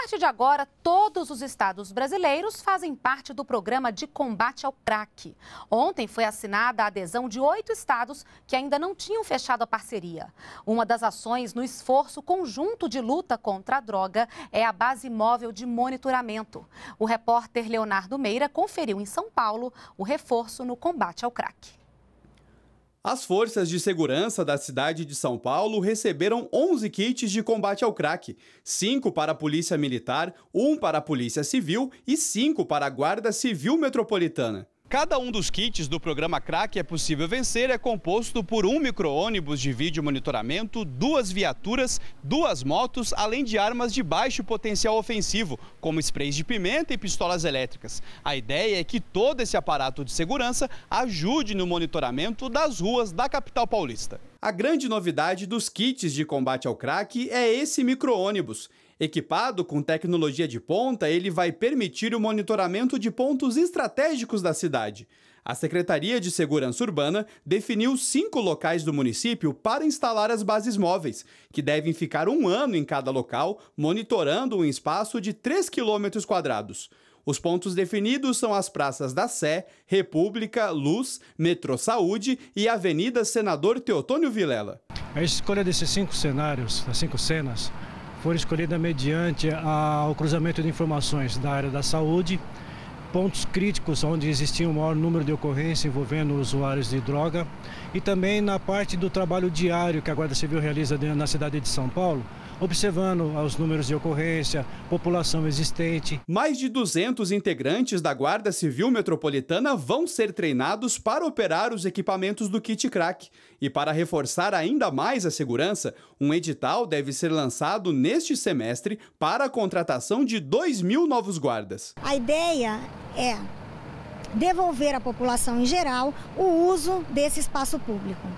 partir de agora, todos os estados brasileiros fazem parte do programa de combate ao crack. Ontem foi assinada a adesão de oito estados que ainda não tinham fechado a parceria. Uma das ações no esforço conjunto de luta contra a droga é a base móvel de monitoramento. O repórter Leonardo Meira conferiu em São Paulo o reforço no combate ao crack. As forças de segurança da cidade de São Paulo receberam 11 kits de combate ao crack: 5 para a Polícia Militar, 1 para a Polícia Civil e 5 para a Guarda Civil Metropolitana. Cada um dos kits do programa Crack é possível vencer é composto por um micro-ônibus de vídeo monitoramento, duas viaturas, duas motos, além de armas de baixo potencial ofensivo, como sprays de pimenta e pistolas elétricas. A ideia é que todo esse aparato de segurança ajude no monitoramento das ruas da capital paulista. A grande novidade dos kits de combate ao crack é esse micro-ônibus. Equipado com tecnologia de ponta, ele vai permitir o monitoramento de pontos estratégicos da cidade. A Secretaria de Segurança Urbana definiu cinco locais do município para instalar as bases móveis, que devem ficar um ano em cada local, monitorando um espaço de 3 quilômetros quadrados. Os pontos definidos são as praças da Sé, República, Luz, Metrô Saúde e Avenida Senador Teotônio Vilela. A escolha desses cinco cenários, das cinco cenas, foi escolhida mediante ao ah, cruzamento de informações da área da saúde, pontos críticos onde existia o um maior número de ocorrências envolvendo usuários de droga e também na parte do trabalho diário que a Guarda Civil realiza na cidade de São Paulo, observando os números de ocorrência, população existente. Mais de 200 integrantes da Guarda Civil Metropolitana vão ser treinados para operar os equipamentos do kit crack. E para reforçar ainda mais a segurança, um edital deve ser lançado neste semestre para a contratação de 2 mil novos guardas. A ideia é devolver à população em geral o uso desse espaço público.